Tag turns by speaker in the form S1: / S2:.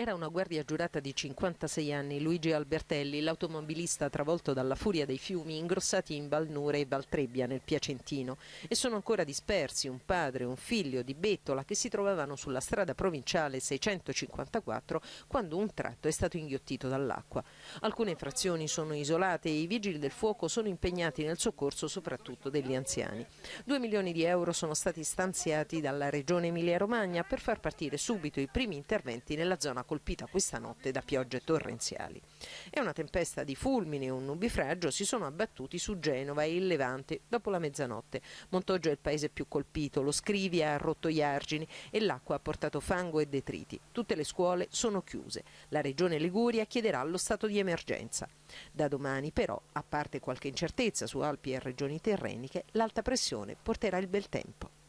S1: Era una guardia giurata di 56 anni, Luigi Albertelli, l'automobilista travolto dalla furia dei fiumi ingrossati in Valnure e Valtrebbia nel Piacentino. E sono ancora dispersi un padre e un figlio di Bettola che si trovavano sulla strada provinciale 654 quando un tratto è stato inghiottito dall'acqua. Alcune frazioni sono isolate e i vigili del fuoco sono impegnati nel soccorso soprattutto degli anziani. Due milioni di euro sono stati stanziati dalla regione Emilia-Romagna per far partire subito i primi interventi nella zona colpita questa notte da piogge torrenziali. E una tempesta di fulmini e un nubifragio si sono abbattuti su Genova e il Levante dopo la mezzanotte. Montoggio è il paese più colpito, lo Scrivia ha rotto gli argini e l'acqua ha portato fango e detriti. Tutte le scuole sono chiuse. La regione Liguria chiederà lo stato di emergenza. Da domani però, a parte qualche incertezza su Alpi e regioni terreniche, l'alta pressione porterà il bel tempo.